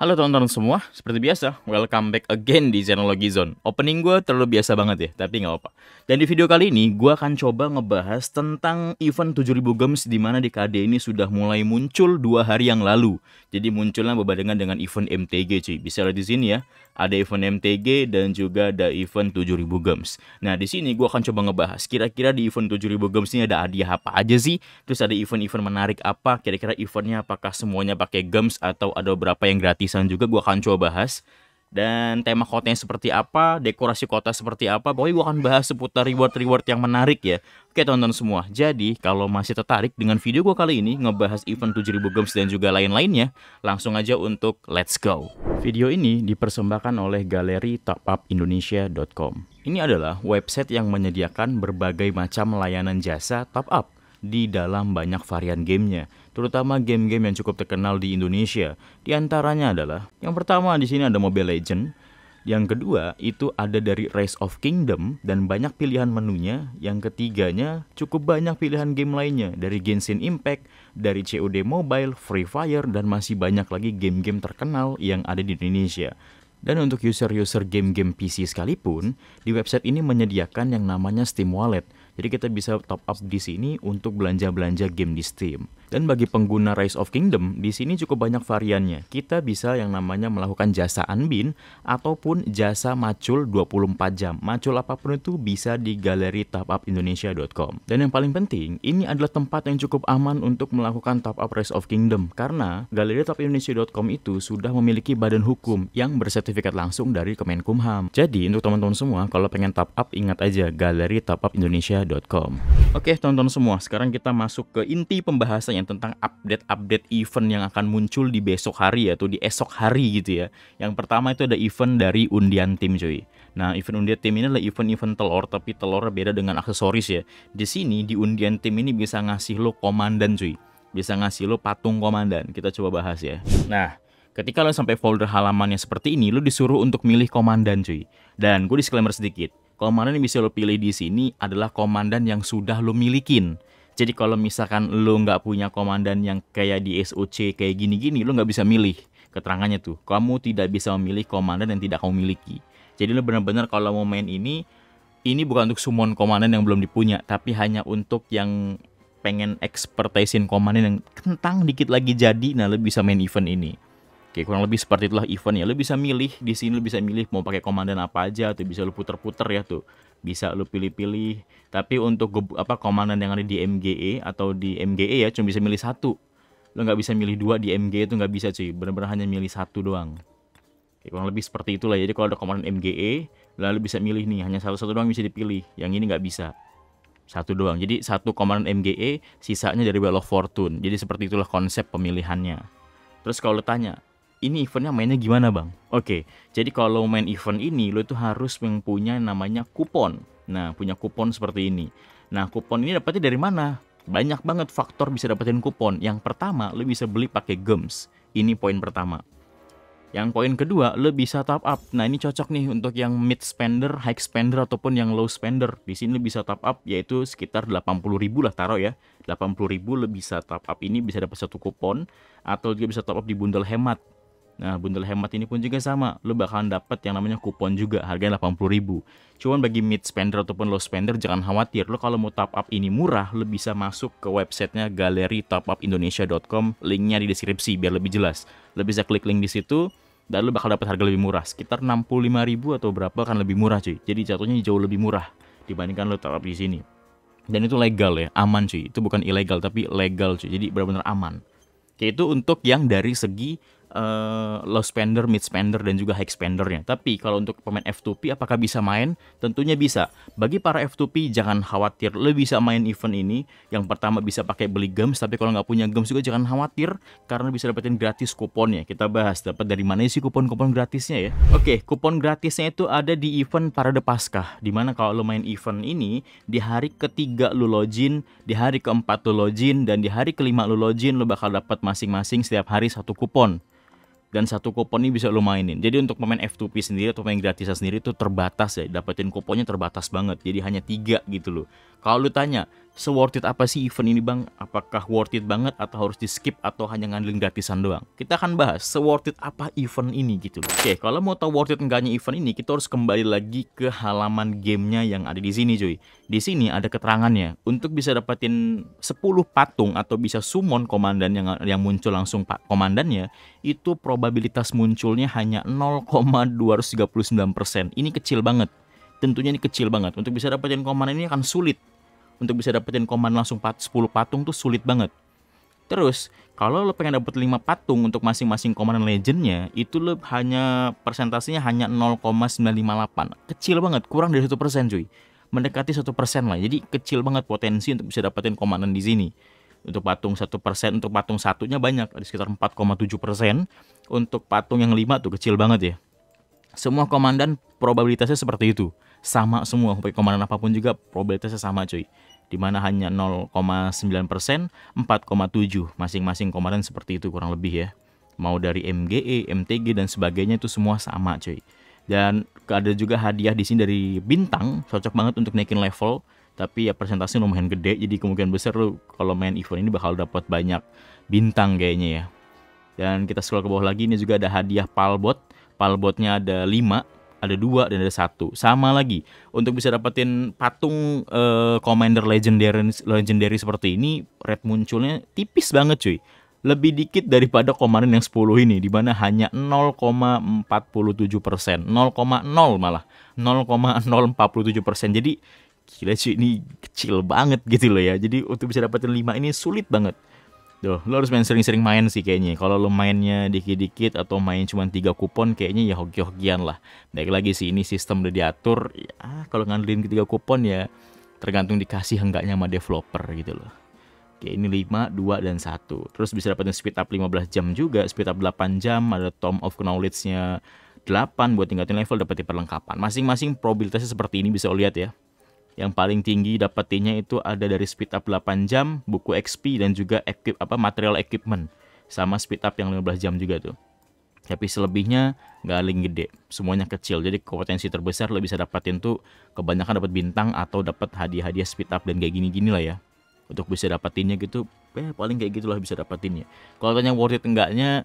Halo teman-teman semua, seperti biasa, welcome back again di Xenology Zone. Opening gue terlalu biasa banget ya, tapi nggak apa-apa. Dan di video kali ini, gue akan coba ngebahas tentang event 7000 Games dimana di KD ini sudah mulai muncul dua hari yang lalu. Jadi munculnya berbeda dengan event MTG cuy. Bisa lihat di sini ya, ada event MTG dan juga ada event 7000 Games. Nah di sini gue akan coba ngebahas kira-kira di event 7000 Games ini ada hadiah apa aja sih? Terus ada event-event menarik apa? Kira-kira eventnya apakah semuanya pakai games atau ada beberapa yang gratis desain juga gue akan coba bahas dan tema kotanya seperti apa, dekorasi kota seperti apa. Pokoknya gue akan bahas seputar reward-reward yang menarik ya. Oke tonton semua, jadi kalau masih tertarik dengan video gue kali ini ngebahas event 7000 games dan juga lain-lainnya, langsung aja untuk let's go. Video ini dipersembahkan oleh galeri topupindonesia.com. Ini adalah website yang menyediakan berbagai macam layanan jasa top up di dalam banyak varian gamenya terutama game-game yang cukup terkenal di Indonesia. Di antaranya adalah, yang pertama di sini ada Mobile Legend, yang kedua itu ada dari Rise of Kingdom dan banyak pilihan menunya. Yang ketiganya cukup banyak pilihan game lainnya dari Genshin Impact, dari COD Mobile, Free Fire dan masih banyak lagi game-game terkenal yang ada di Indonesia. Dan untuk user-user game-game PC sekalipun, di website ini menyediakan yang namanya Steam Wallet. Jadi kita bisa top up di sini untuk belanja-belanja game di Steam. Dan bagi pengguna Rise of Kingdom, di sini cukup banyak variannya. Kita bisa yang namanya melakukan jasa unbin ataupun jasa macul 24 jam. Macul apapun itu bisa di galeri topupindonesia.com. Dan yang paling penting, ini adalah tempat yang cukup aman untuk melakukan top up Rise of Kingdom karena galeri topupindonesia.com itu sudah memiliki badan hukum yang bersertifikat langsung dari Kemenkumham. Jadi untuk teman-teman semua kalau pengen top up ingat aja galeri topupindonesia.com. Oke, teman-teman semua, sekarang kita masuk ke inti pembahasan pertanyaan tentang update-update event yang akan muncul di besok hari ya, di esok hari gitu ya. Yang pertama itu ada event dari undian tim cuy. Nah, event undian tim ini adalah event-event telur, tapi telur beda dengan aksesoris ya. Di sini di undian tim ini bisa ngasih lo komandan cuy. Bisa ngasih lo patung komandan. Kita coba bahas ya. Nah, ketika lo sampai folder halamannya seperti ini, lo disuruh untuk milih komandan cuy. Dan gue disclaimer sedikit, komandan yang bisa lo pilih di sini adalah komandan yang sudah lo milikin. Jadi kalau misalkan lu nggak punya komandan yang kayak di SOC kayak gini-gini, lu nggak bisa milih keterangannya tuh. Kamu tidak bisa memilih komandan yang tidak kamu miliki. Jadi lu benar-benar kalau mau main ini, ini bukan untuk summon komandan yang belum dipunya, tapi hanya untuk yang pengen expertisein komandan yang kentang dikit lagi jadi, nah lu bisa main event ini. Oke, kurang lebih seperti itulah eventnya. ya. Lu bisa milih di sini lu bisa milih mau pakai komandan apa aja tuh bisa lu puter-puter ya tuh bisa lu pilih-pilih tapi untuk apa komandan yang ada di MGE atau di MGE ya cuma bisa milih satu lu nggak bisa milih dua di MGE itu nggak bisa cuy bener-bener hanya milih satu doang Oke, kurang lebih seperti itulah ya. jadi kalau ada komandan MGE lalu bisa milih nih hanya satu-satu doang bisa dipilih yang ini nggak bisa satu doang jadi satu komandan MGE sisanya dari Wheel of Fortune jadi seperti itulah konsep pemilihannya terus kalau lu tanya ini eventnya mainnya gimana bang? Oke, jadi kalau main event ini lo itu harus mempunyai namanya kupon. Nah, punya kupon seperti ini. Nah, kupon ini dapatnya dari mana? Banyak banget faktor bisa dapetin kupon. Yang pertama, lo bisa beli pakai gems. Ini poin pertama. Yang poin kedua, lo bisa top up. Nah, ini cocok nih untuk yang mid spender, high spender, ataupun yang low spender. Di sini lo bisa top up, yaitu sekitar 80 ribu lah taruh ya. 80.000 ribu lo bisa top up ini bisa dapat satu kupon, atau juga bisa top up di bundle hemat. Nah, bundel hemat ini pun juga sama. Lo bakalan dapat yang namanya kupon juga, harganya 80000 ribu. Cuman bagi mid spender ataupun low spender jangan khawatir. Lo kalau mau top up ini murah, lo bisa masuk ke websitenya galeri top up topupindonesia.com. Linknya di deskripsi biar lebih jelas. Lo bisa klik link di situ, dan lo bakal dapat harga lebih murah. Sekitar 65000 ribu atau berapa kan lebih murah cuy. Jadi jatuhnya jauh lebih murah dibandingkan lo top up di sini. Dan itu legal ya, aman cuy. Itu bukan ilegal tapi legal cuy. Jadi benar-benar aman. Yaitu itu untuk yang dari segi uh, low spender, mid spender, dan juga high spendernya. Tapi kalau untuk pemain F2P apakah bisa main? Tentunya bisa. Bagi para F2P jangan khawatir, lo bisa main event ini. Yang pertama bisa pakai beli gems, tapi kalau nggak punya gems juga jangan khawatir karena bisa dapetin gratis kuponnya. Kita bahas dapat dari mana sih kupon-kupon gratisnya ya. Oke, okay, kupon gratisnya itu ada di event Parade Paskah. Dimana kalau lo main event ini, di hari ketiga lo login, di hari keempat lo login, dan di hari kelima lo login, lo bakal dapat masing-masing setiap hari satu kupon dan satu kupon ini bisa lo mainin. Jadi untuk pemain F2P sendiri atau pemain gratisan sendiri itu terbatas ya, dapetin kuponnya terbatas banget. Jadi hanya tiga gitu loh. Kalau lu tanya, se worth it apa sih event ini bang? Apakah worth it banget atau harus di skip atau hanya ngandelin gratisan doang? Kita akan bahas se worth it apa event ini gitu Oke, kalau mau tahu worth it enggaknya event ini, kita harus kembali lagi ke halaman gamenya yang ada di sini cuy. Di sini ada keterangannya. Untuk bisa dapetin 10 patung atau bisa summon komandan yang yang muncul langsung pak komandannya, itu probabilitas munculnya hanya 0,239%. Ini kecil banget tentunya ini kecil banget. Untuk bisa dapetin komandan ini akan sulit untuk bisa dapetin komandan langsung 10 patung tuh sulit banget. Terus, kalau lo pengen dapet 5 patung untuk masing-masing komandan Legendnya, itu lo hanya persentasenya hanya 0,958. Kecil banget, kurang dari 1% cuy. Mendekati 1% lah, jadi kecil banget potensi untuk bisa dapetin komandan di sini. Untuk patung 1%, untuk patung satunya banyak, ada sekitar 4,7%. Untuk patung yang 5 tuh kecil banget ya. Semua komandan probabilitasnya seperti itu. Sama semua, komandan apapun juga probabilitasnya sama cuy di mana hanya 0,9 persen, 4,7 masing-masing kemarin seperti itu kurang lebih ya. Mau dari MGE, MTG dan sebagainya itu semua sama cuy. Dan ada juga hadiah di sini dari bintang, cocok banget untuk naikin level. Tapi ya presentasi lumayan gede, jadi kemungkinan besar lo kalau main event ini bakal dapat banyak bintang kayaknya ya. Dan kita scroll ke bawah lagi, ini juga ada hadiah palbot. Palbotnya ada 5, ada dua dan ada satu sama lagi untuk bisa dapetin patung uh, commander legendary legendary seperti ini red munculnya tipis banget cuy lebih dikit daripada Komandan yang 10 ini di mana hanya 0,47 persen 0,0 malah 0,047 persen jadi gila cuy ini kecil banget gitu loh ya jadi untuk bisa dapetin 5 ini sulit banget Duh, lo harus main sering-sering main sih kayaknya. Kalau lo mainnya dikit-dikit atau main cuma tiga kupon kayaknya ya hoki-hokian lah. Baik lagi sih ini sistem udah diatur. Ya, kalau ngandelin ketiga kupon ya tergantung dikasih enggaknya sama developer gitu loh. Oke, ini 5, 2, dan 1. Terus bisa dapetin speed up 15 jam juga, speed up 8 jam, ada Tom of Knowledge-nya 8 buat tingkatin level dapetin perlengkapan. Masing-masing probabilitasnya seperti ini bisa lo lihat ya. Yang paling tinggi dapetinnya itu ada dari speed up 8 jam, buku XP dan juga equip apa material equipment. Sama speed up yang 15 jam juga tuh. Tapi selebihnya nggak paling gede, semuanya kecil. Jadi kompetensi terbesar lo bisa dapatin tuh kebanyakan dapat bintang atau dapat hadiah-hadiah speed up dan kayak gini-gini lah ya. Untuk bisa dapatinnya gitu, eh paling kayak gitulah bisa dapatinnya. Kalau tanya worth it enggaknya,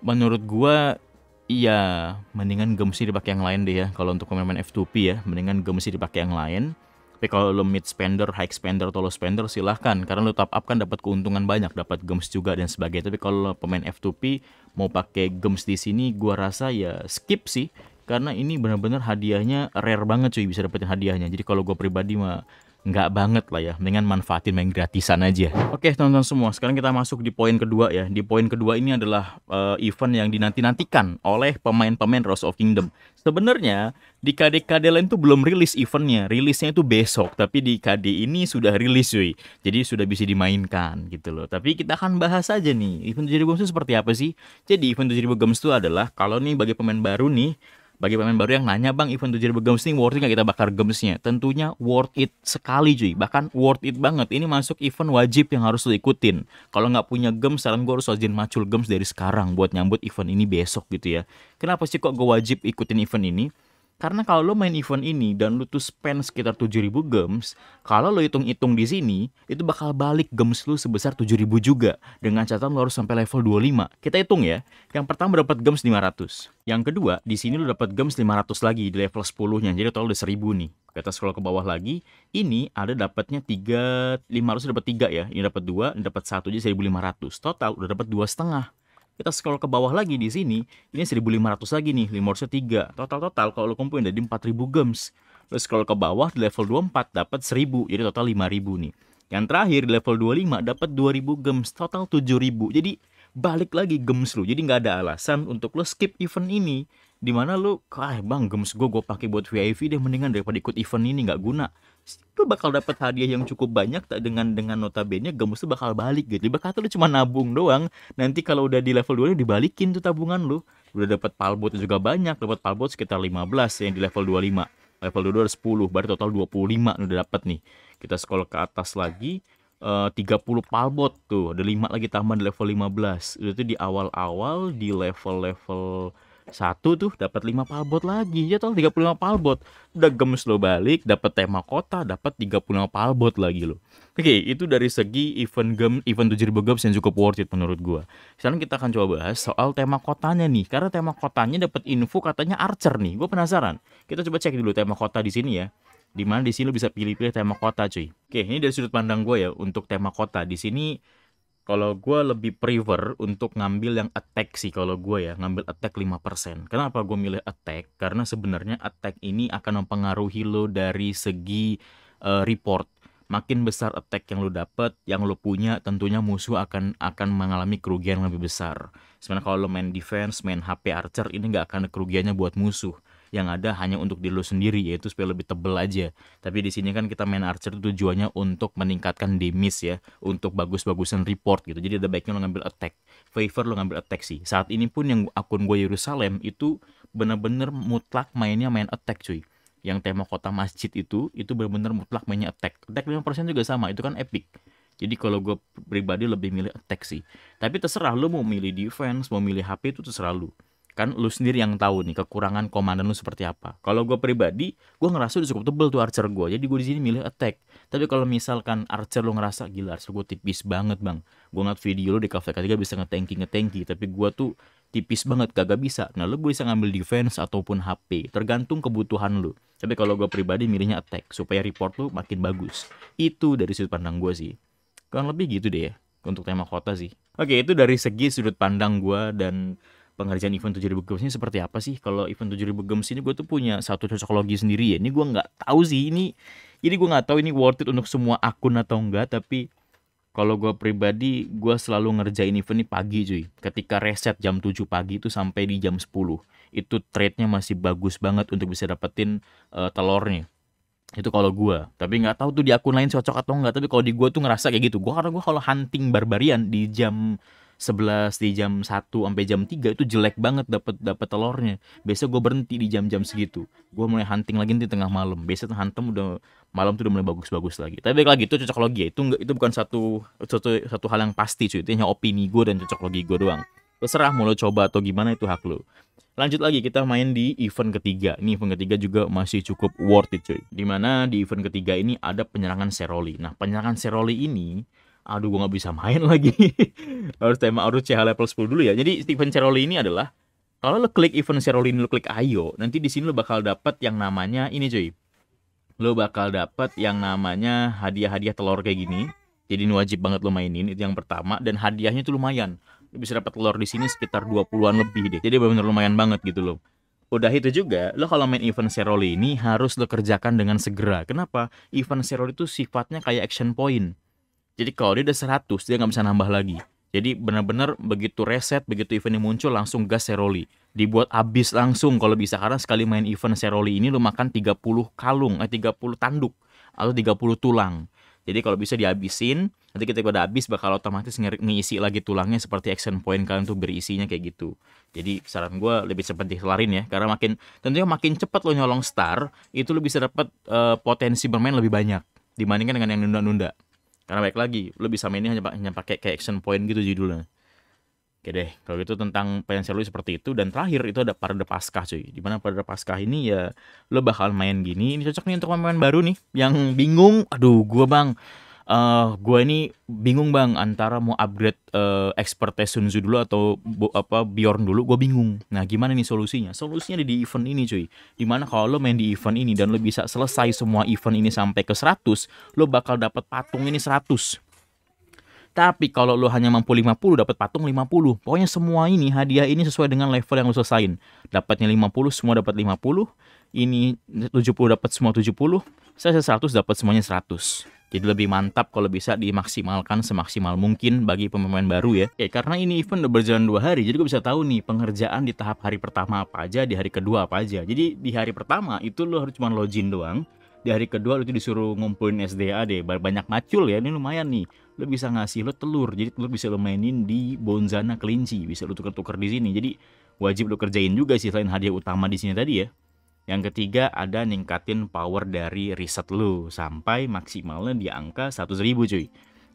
menurut gua Iya, mendingan gemsi dipakai yang lain deh ya. Kalau untuk pemain F2P ya, mendingan gemsi dipakai yang lain. Tapi kalau lo mid spender, high spender, atau low spender silahkan. Karena lo top up kan dapat keuntungan banyak, dapat gems juga dan sebagainya. Tapi kalau lo pemain F2P mau pakai gems di sini, gua rasa ya skip sih. Karena ini benar-benar hadiahnya rare banget cuy bisa dapetin hadiahnya. Jadi kalau gue pribadi mah nggak banget lah ya dengan manfaatin main gratisan aja oke okay, teman-teman semua sekarang kita masuk di poin kedua ya di poin kedua ini adalah uh, event yang dinanti-nantikan oleh pemain-pemain Rose of Kingdom sebenarnya di KD-KD lain tuh belum rilis eventnya rilisnya itu besok tapi di KD ini sudah rilis cuy jadi sudah bisa dimainkan gitu loh tapi kita akan bahas aja nih event 7000 itu seperti apa sih jadi event 7000 Gems itu adalah kalau nih bagi pemain baru nih bagi pemain baru yang nanya bang event tujuh ribu gems ini worth it nggak kita bakar gemsnya tentunya worth it sekali cuy bahkan worth it banget ini masuk event wajib yang harus lo ikutin kalau nggak punya gems saran gue harus wajib macul gems dari sekarang buat nyambut event ini besok gitu ya kenapa sih kok gue wajib ikutin event ini karena kalau lo main event ini dan lo tuh spend sekitar 7000 gems, kalau lo hitung-hitung di sini, itu bakal balik gems lo sebesar 7000 juga. Dengan catatan lo harus sampai level 25. Kita hitung ya. Yang pertama dapat gems 500. Yang kedua, di sini lo dapat gems 500 lagi di level 10-nya. Jadi total udah 1000 nih. Kita scroll ke bawah lagi, ini ada dapatnya 3 500 dapat 3 ya. Ini dapat 2, ini dapat 1 jadi 1500. Total udah dapat 2,5 kita scroll ke bawah lagi di sini ini 1500 lagi nih tiga total total kalau lo kumpulin jadi 4000 gems lo scroll ke bawah di level 24 dapat 1000 jadi total 5000 nih yang terakhir di level 25 dapat 2000 gems total 7000 jadi balik lagi gems lu. Jadi nggak ada alasan untuk lo skip event ini. Dimana lu, ah bang gems gue, gue pakai buat VIP deh mendingan daripada ikut event ini nggak guna. Lu bakal dapat hadiah yang cukup banyak tak dengan dengan notabene gemes lu bakal balik gitu. Jadi bakal lu cuma nabung doang. Nanti kalau udah di level 2 dibalikin tuh tabungan lu. Udah dapat palbot juga banyak, dapat palbot sekitar 15 yang di level 25 level 2 ada 10 baru total 25 udah dapat nih kita scroll ke atas lagi Eh, tiga 30 palbot tuh ada 5 lagi tambah di level 15 itu di awal-awal di level-level satu tuh dapat 5 palbot lagi ya total 35 palbot udah gemes lo balik dapat tema kota dapat 35 palbot lagi lo oke okay, itu dari segi event game event 7000 games yang cukup worth it menurut gua sekarang kita akan coba bahas soal tema kotanya nih karena tema kotanya dapat info katanya archer nih gua penasaran kita coba cek dulu tema kota di sini ya di mana di sini lo bisa pilih-pilih tema kota cuy. Oke, ini dari sudut pandang gue ya untuk tema kota. Di sini kalau gue lebih prefer untuk ngambil yang attack sih kalau gue ya ngambil attack 5% kenapa gue milih attack karena sebenarnya attack ini akan mempengaruhi lo dari segi uh, report makin besar attack yang lo dapet yang lo punya tentunya musuh akan akan mengalami kerugian lebih besar sebenarnya kalau lo main defense main HP archer ini nggak akan kerugiannya buat musuh yang ada hanya untuk diri lo sendiri yaitu supaya lebih tebel aja tapi di sini kan kita main archer tujuannya untuk meningkatkan damage ya untuk bagus-bagusan report gitu jadi ada baiknya lo ngambil attack favor lo ngambil attack sih saat ini pun yang akun gue Yerusalem itu bener-bener mutlak mainnya main attack cuy yang tema kota masjid itu itu bener-bener mutlak mainnya attack attack 5% juga sama itu kan epic jadi kalau gue pribadi lebih milih attack sih tapi terserah lo mau milih defense mau milih HP itu terserah lo kan lu sendiri yang tahu nih kekurangan komandan lu seperti apa. Kalau gue pribadi, gue ngerasa udah cukup tebel tuh archer gue. Jadi gue di sini milih attack. Tapi kalau misalkan archer lu ngerasa gila archer gue tipis banget bang. Gue ngeliat video lu di cafe ketiga bisa ngetanki ngetanki. Tapi gue tuh tipis banget gak bisa. Nah lu bisa ngambil defense ataupun HP. Tergantung kebutuhan lu. Tapi kalau gue pribadi milihnya attack supaya report lu makin bagus. Itu dari sudut pandang gue sih. Kurang lebih gitu deh ya untuk tema kota sih. Oke itu dari segi sudut pandang gue dan pengerjaan event 7000 Gems ini seperti apa sih? Kalau event 7000 Gems ini gue tuh punya satu cocokologi sendiri ya. Ini gue nggak tahu sih ini. Jadi gue nggak tahu ini worth it untuk semua akun atau enggak. Tapi kalau gue pribadi, gue selalu ngerjain event ini pagi cuy. Ketika reset jam 7 pagi itu sampai di jam 10. Itu trade-nya masih bagus banget untuk bisa dapetin uh, telurnya itu kalau gue tapi nggak tahu tuh di akun lain cocok atau nggak tapi kalau di gue tuh ngerasa kayak gitu gue karena gue kalau hunting barbarian di jam 11 di jam 1 sampai jam 3 itu jelek banget dapat dapat telurnya. Biasa gue berhenti di jam-jam segitu. Gue mulai hunting lagi di tengah malam. Biasa hantam udah malam tuh udah mulai bagus-bagus lagi. Tapi balik lagi itu cocok logi ya. Itu enggak itu bukan satu satu satu hal yang pasti cuy. Itu hanya opini gue dan cocok logi gue doang. Terserah mau lo coba atau gimana itu hak lo. Lanjut lagi kita main di event ketiga. Ini event ketiga juga masih cukup worth it cuy. Dimana di event ketiga ini ada penyerangan Seroli. Nah penyerangan Seroli ini aduh gue nggak bisa main lagi harus tema harus CH level 10 dulu ya jadi Steven Ceroli ini adalah kalau lo klik event Ceroli ini lo klik ayo nanti di sini lo bakal dapat yang namanya ini cuy lo bakal dapat yang namanya hadiah-hadiah telur kayak gini jadi ini wajib banget lo mainin itu yang pertama dan hadiahnya tuh lumayan lo bisa dapat telur di sini sekitar 20-an lebih deh jadi benar-benar lumayan banget gitu lo. Udah itu juga, lo kalau main event Seroli ini harus lo kerjakan dengan segera. Kenapa? Event Seroli itu sifatnya kayak action point jadi kalau dia udah 100, dia nggak bisa nambah lagi. Jadi benar-benar begitu reset, begitu event yang muncul langsung gas Seroli. Dibuat abis langsung kalau bisa karena sekali main event Seroli ini lu makan 30 kalung, eh 30 tanduk atau 30 tulang. Jadi kalau bisa dihabisin, nanti kita udah habis bakal otomatis ngisi lagi tulangnya seperti action point kalian tuh berisinya kayak gitu. Jadi saran gue lebih cepat dikelarin ya, karena makin tentunya makin cepat lo nyolong star, itu lo bisa dapat uh, eh, potensi bermain lebih banyak dibandingkan dengan yang nunda-nunda. Karena baik lagi, lo bisa mainnya hanya, hanya pakai kayak action point gitu judulnya. Oke deh, kalau gitu tentang pensil lu seperti itu dan terakhir itu ada Parade Paskah cuy. Dimana Parade Paskah ini ya lo bakal main gini, ini cocok nih untuk pemain baru nih yang bingung, aduh gua bang uh, eh, gue ini bingung bang antara mau upgrade uh, eh, expertise Sun Tzu dulu atau bo, apa Bjorn dulu gue bingung nah gimana nih solusinya solusinya ada di event ini cuy dimana kalau lo main di event ini dan lo bisa selesai semua event ini sampai ke 100 lo bakal dapat patung ini 100 tapi kalau lo hanya mampu 50 dapat patung 50 pokoknya semua ini hadiah ini sesuai dengan level yang lo selesain dapatnya 50 semua dapat 50 ini 70 dapat semua 70 saya 100 dapat semuanya 100 jadi lebih mantap kalau bisa dimaksimalkan semaksimal mungkin bagi pemain baru ya. Oke, eh, karena ini event udah berjalan dua hari, jadi gue bisa tahu nih pengerjaan di tahap hari pertama apa aja, di hari kedua apa aja. Jadi di hari pertama itu lo harus cuma login doang. Di hari kedua lo itu disuruh ngumpulin SDA deh, banyak macul ya, ini lumayan nih. Lo bisa ngasih lo telur, jadi telur bisa lo mainin di Bonzana Kelinci, bisa lo tuker-tuker di sini. Jadi wajib lo kerjain juga sih selain hadiah utama di sini tadi ya. Yang ketiga ada ningkatin power dari riset lu sampai maksimalnya di angka 100 ribu cuy.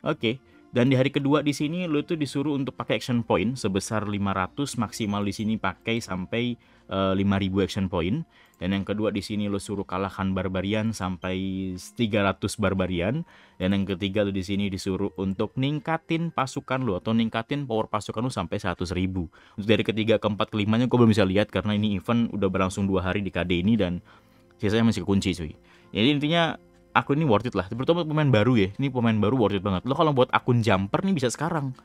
Oke, dan di hari kedua di sini lu tuh disuruh untuk pakai action point sebesar 500 maksimal di sini pakai sampai uh, eh, 5000 action point dan yang kedua di sini lo suruh kalahkan barbarian sampai 300 barbarian dan yang ketiga lo di sini disuruh untuk ningkatin pasukan lo atau ningkatin power pasukan lo sampai 100 ribu untuk dari ketiga keempat kelimanya gue belum bisa lihat karena ini event udah berlangsung dua hari di KD ini dan sisanya masih kunci cuy jadi intinya akun ini worth it lah terutama pemain baru ya ini pemain baru worth it banget lo kalau buat akun jumper nih bisa sekarang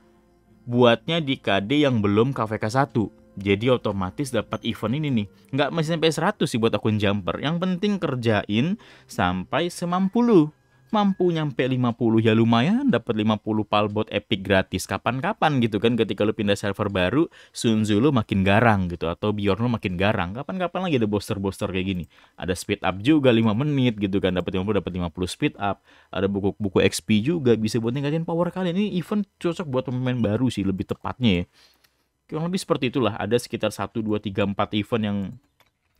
buatnya di KD yang belum KVK 1 jadi otomatis dapat event ini nih. Nggak mesti sampai 100 sih buat akun jumper. Yang penting kerjain sampai semampu lu. Mampu nyampe 50 ya lumayan dapat 50 palbot epic gratis kapan-kapan gitu kan ketika lu pindah server baru Sunzu lu makin garang gitu atau Bjorn lu makin garang kapan-kapan lagi ada booster-booster kayak gini ada speed up juga 5 menit gitu kan dapat 50 dapat 50 speed up ada buku-buku XP juga bisa buat ningkatin power kalian ini event cocok buat pemain baru sih lebih tepatnya ya kurang lebih seperti itulah ada sekitar 1 2 3 4 event yang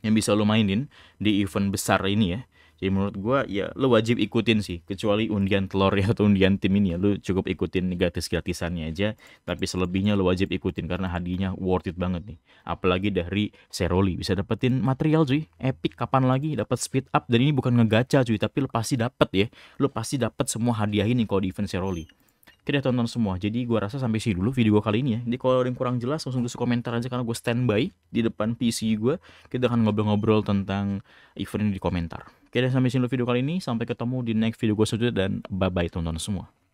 yang bisa lo mainin di event besar ini ya. Jadi menurut gue ya lo wajib ikutin sih kecuali undian telur ya atau undian tim ini ya lo cukup ikutin gratis-gratisannya aja tapi selebihnya lo wajib ikutin karena hadiahnya worth it banget nih. Apalagi dari Seroli bisa dapetin material cuy, epic kapan lagi dapat speed up dan ini bukan ngegacha cuy tapi lo pasti dapet ya. Lo pasti dapet semua hadiah ini kalau di event Seroli kita tonton semua. Jadi gue rasa sampai sini dulu video gue kali ini ya. Jadi kalau ada yang kurang jelas langsung tulis komentar aja karena gue standby di depan PC gue. Kita akan ngobrol-ngobrol tentang event ini di komentar. Oke, sampai sini dulu video kali ini. Sampai ketemu di next video gue selanjutnya dan bye-bye tonton semua.